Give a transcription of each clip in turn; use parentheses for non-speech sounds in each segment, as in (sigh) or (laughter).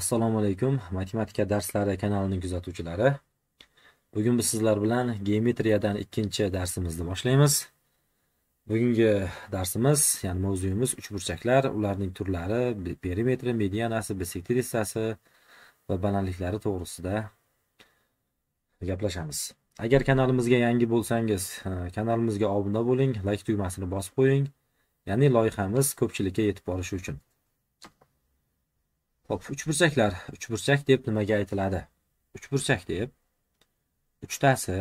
assalomu alaykum matematika darslari kanalining kuzatuvchilari bugun biz sizlar bilan geometriyadan ikkinchi darsimizni boshlaymiz bugungi darsimiz ya'ni mavzuyimiz uchburchaklar ularning turlari perimetri medianasi bisektrisasi va balandliklari to'g'risida gaplashamiz agar kanalimizga yangi bo'lsangiz kanalimizga obuna bo'ling like tugmasini bosib qo'ying ya'ni loyihamiz ko'pchilikka yetib borishi uchun Hop, uchburchaklar. Uchburchak deb nimaga aytiladi? Uchburchak deb uchtasi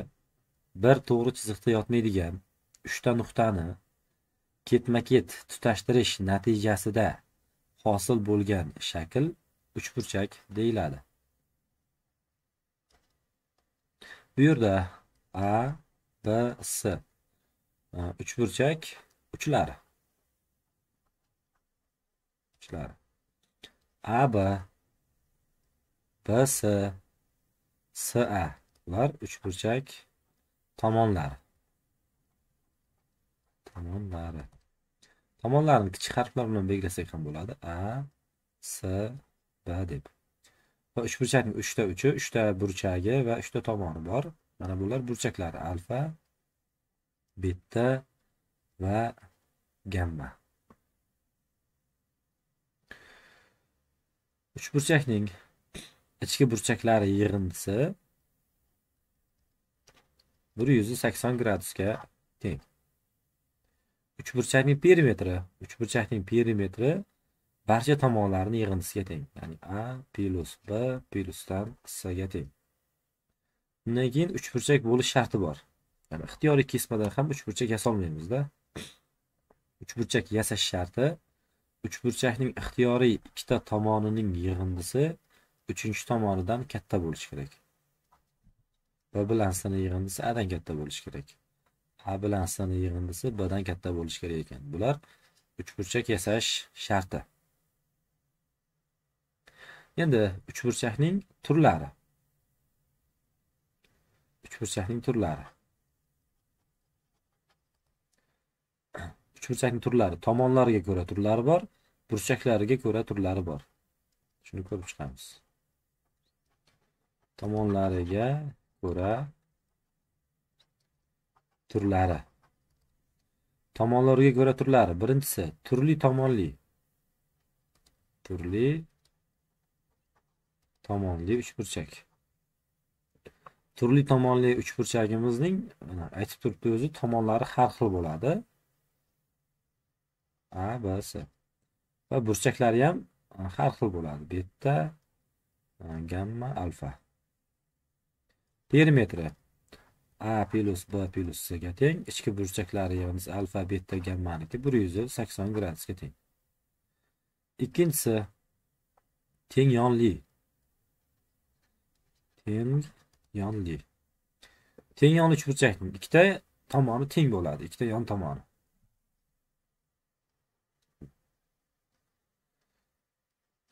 bir to'g'ri chiziqda yotmaydigan uchta nuqtani ketma-ket tutashtirish natijasida hosil bo'lgan shakl uchburchak deyiladi. Bu yerda A, B, S e, uchburchak uchlari. Uchlari aba BS, SA lar uchburchak tomonlari. Tomonlari. Tomonlarini kichik harflar bilan belgilasak ham bo'ladi. A, S, B deb. Va uchburchakning 3 ta uchi, uchta burchagi va uchta tomoni bor. Mana bular burchaklari alfa, betta va gamma. uchburchakning ichki burchaklari yig'indisi bir yuz sakson gradusga teng uchburchakning perimetri uchburchakning perimetri barcha tomonlarini yig'indisiga teng ya'ni a plyus b plyusdan qissaga teng undan keyin uchburchak bo'lish sharti bor ya'ni ixtiyoriy kesmadan ham uchburchak yasolmaymizda uchburchak yasash sharti uchburchakning ixtiyoriy ikkita tomonining yig'indisi uchinchi tomonidan katta bo'lishi kerak b bilan sini yig'indisi a dan katta bo'lishi kerak a bilan sini yig'indisi b dan katta bo'lishi kerak ekan bular uchburchak yasash sharti endi uchburchakning turlari uchburchakning turlari uchburchakning turlari tomonlarga ko'ra turlari bor burchaklariga ko'ra turlari bor shuni ko'rib chiqamiz tomonlariga ko'ra turlari tomonlariga ko'ra turlari birinchisi turli tomonli turli tomonli uchburchak turli tomonli uchburchagimizning aytib turibdi o'zi tomonlari har xil bo'ladi a b s va burchaklari ham e, har xil bo'ladi beta e, gamma alfa perimetri a plyus b plyus c ga teng ichki yig'indisi alfa beta gammaniki bir yuz sakson gradusga teng ikkinchisi teng yonli teng yonli teng yonli uchburchakning ikkita tomoni teng bo'ladi ikkita yon tomoni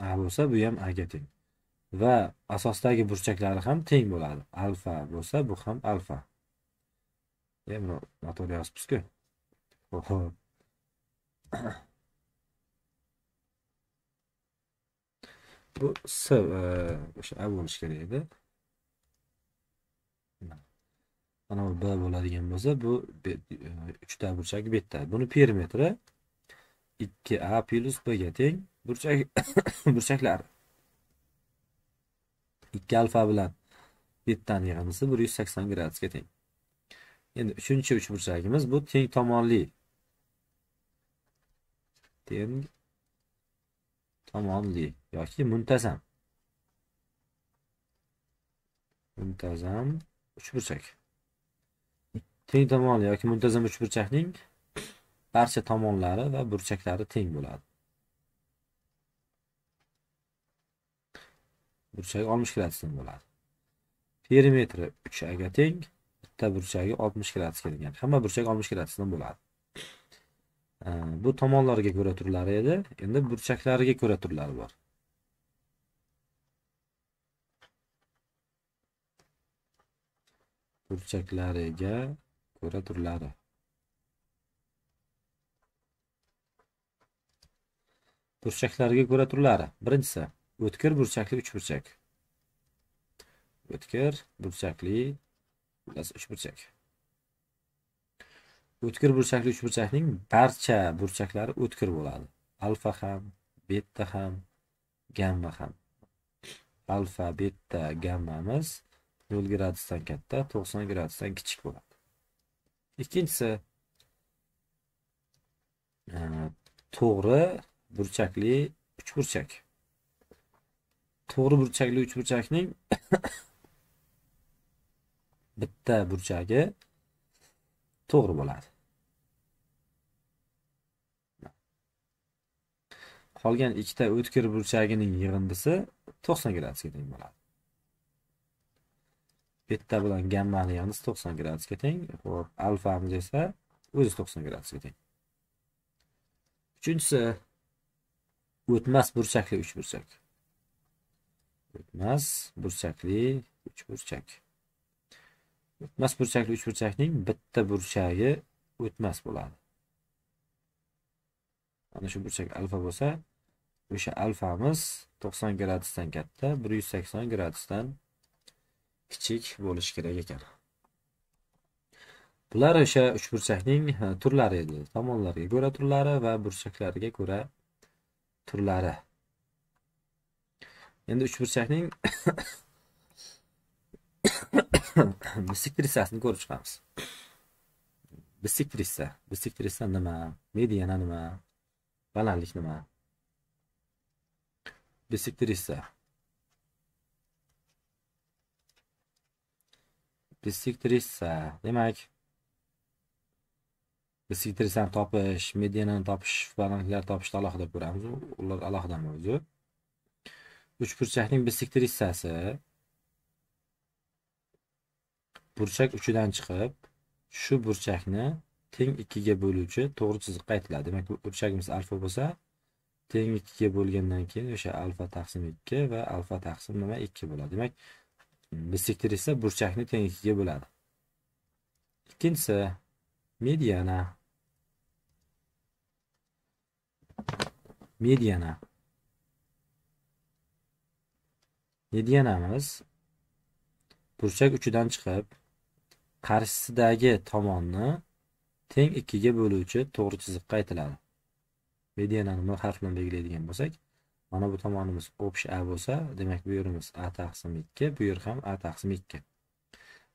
a bo'lsa bu ham a ga teng va asosdagi burchaklari ham teng bo'ladi alfa bo'lsa bu ham alfa e, buni noto'g'ri yozibmizku ho'p bu s e, o'sha a bo'lishi kerak edi mana bu b bo'ladigan bo'lsa bu e, uchta burchak bitta buni perimetri ikki a plyus bga teng burchak (coughs) burchaklar ikki alfa bilan yettani yig'indisi bir yuz sakson gradusga teng endi uchinchi uchburchagimiz bu teng tomonli teng tomonli yoki muntazam muntazam uchburchak teng tomonli yoki muntazam uchburchakning barcha tomonlari va burchaklari teng bo'ladi burchagi oltmish gradusdan bo'ladi perimetri 3 aga teng bitta burchagi oltmish gradus kelgan hamma burchak oltmish gradusdan bo'ladi bu tomonlarga ko'ra turlari edi endi burchaklariga ko'ra turlari bor burchaklariga ko'ra turlari burchaklarga ko'ra turlari birinchisi o'tkir burchakli uchburchak o'tkir burchakli uchburchak o'tkir burchakli uchburchakning barcha burchaklari o'tkir bo'ladi alfa ham betta ham gamma ham alfa betta gammamiz nol gradusdan katta to'qson gradusdan kichik bo'ladi ikkinchisi e, to'g'ri burchakli uchburchak to'g'ri burchakli uchburchakning (coughs) bitta burchagi to'g'ri bo'ladi qolgan ikkita o'tkir burchagining yig'indisi 90 gradusga teng bo'ladi bitta bilan gammani yig'indisi 90 gradusga teng ho'p alfamiz esa o'zi 90 gradusga teng uchinchisi o'tmas burchakli uchburchak o'tmas burchakli uchburchak o'tmas burchakli uchburchakning bitta burchagi o'tmas bo'ladi ana shu burchak alfa bo'lsa o'sha alfamiz to'qson gradusdan katta bir yuz sakson gradusdan kichik bo'lishi kerak ekan bular o'sha uchburchakning turlari edi tomonlarga ko'ra turlari va burchaklariga ko'ra turlari endi uchburchakning (coughs) bisektrisasini ko'rib chiqamiz bisektrisa bisektrisa nima mediana nima balandlik nima bisektrisa bisektrisa demak bisektrisani topish medianani topish balandliklarni topishni alohida ko'ramiz ular alohida mavzu 3 burchakning bisiktir hissasi burchak uchidan chiqib shu burchakni teng ikkiga bo'luvchi to'g'ri chiziqqa aytiladi demak burchagimiz alfa bo'lsa teng ikkiga bo'lgandan keyin o'sha alfa taqsim ikki va alfa taqsim nima ikki bo'ladi demak bisiktir esa burchakni teng ikkiga bo'ladi ikkinchisi mediana mediana Medianamiz burchak uchidan chiqib qarshisidagi tomonni teng ikkiga bo'luvchi to'g'ri chiziqqa aytiladi medianani m harfi bilan belgilaydigan bo'lsak mana bu tomonimiz общий a bo'lsa demak bu yerimiz a taqsim 2, bu yer ham a taqsim ikki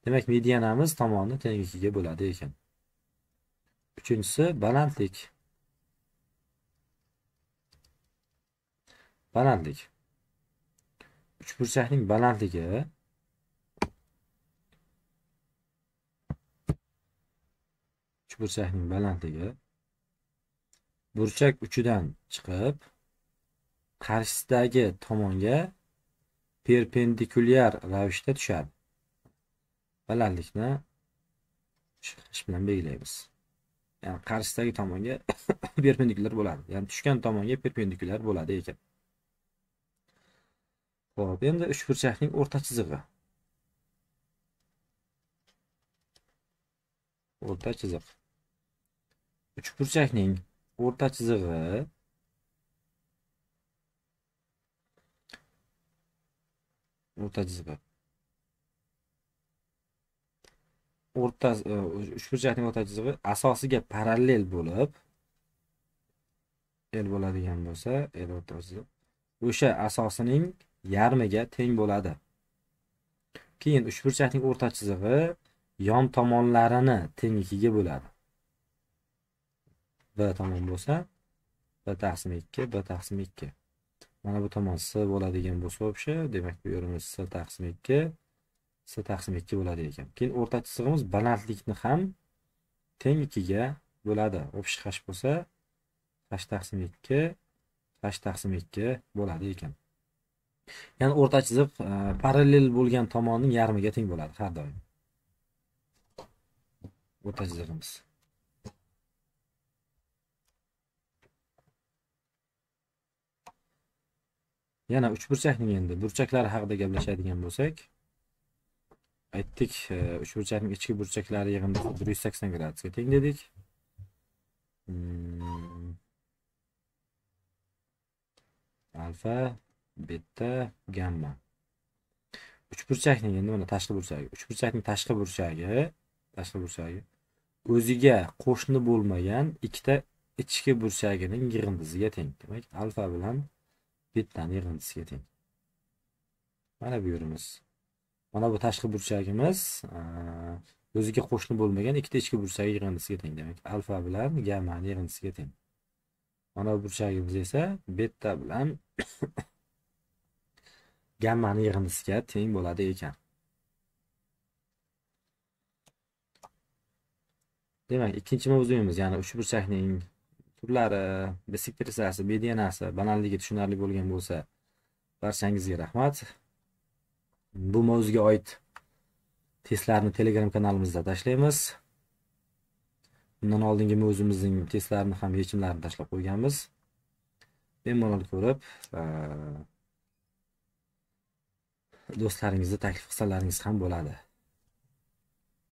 demak medianamiz tomonni teng ikkiga bo'ladi ekan uchinchisi balandlik balandlik uchburchakning balandligi uchburchakning balandligi burchak uchidan chiqib qarshisidagi tomonga perpendikulyar ravishda tushadi balandlikni chiqish bilan belgilaymiz ya'ni qarshisidagi tomonga (coughs) perpendikulyar bo'ladi ya'ni tushgan tomonga perpendikulyar bo'ladi ekan Xo'p, endi uchburchakning o'rta chizig'i. O'rta chiziq. Uchburchakning o'rta chizig'i o'rta chizig'i o'rta e, uchburchakning o'rta chizig'i asosiga parallel bo'lib el bo'ladigan bo'lsa el o'rta o'sha asosining yarmiga teng bo'ladi keyin uchburchakning o'rta chizig'i yon tomonlarini tengligiga bo'ladi b tomon bo'lsa b taqsim ikki b taqsim ikki mana bu tomon s bo'ladigan bo'lsa o'sha demak bu yerimiz s taqsim ikki s taqsim ikki bo'ladi ekan keyin o'rta chizig'imiz balandlikni ham teng ikkiga bo'ladi общий hash bo'lsa H taqsim ikki hash taqsim ikki bo'ladi ekan ya'ni o'rta chiziq e, parallel bo'lgan tomonning yarmiga teng bo'ladi har doim o'rta chizig'imiz yana uchburchakning endi burchaklari haqida gaplashadigan bo'lsak aytdik e, uchburchakning ichki burchaklari yig'indisi bir yuz sakson gradusga teng dedik hmm. alfa beta gamma uchburchakning endi mana tashqi burchagi uchburchakning tashqi burchagi tashqi burchagi o'ziga qo'shni bo'lmagan ikkita ichki burchagining yig'indisiga teng demak alfa bilan bittani yig'indisiga teng mana bu yerimiz mana bu tashqi burchagimiz o'ziga qo'shni bo'lmagan ikkita ichki burchagi yig'indisiga teng demak alfa bilan gammani yig'indisiga teng mana bu burchagimiz esa betta bilan gammani yig'indisiga teng bo'ladi ekan demak ikkinchi mavzuyimiz ya'ni uchburchakning turlari disiplisasi medianasi banalligi tushunarli bo'lgan bo'lsa barchangizga rahmat bu mavzuga oid testlarni telegram kanalimizda tashlaymiz bundan oldingi mavzumizning testlarini ham yechimlarini tashlab qo'yganmiz bemalol ko'rib do'stlaringizni taklif qilsalaringiz ham bo'ladi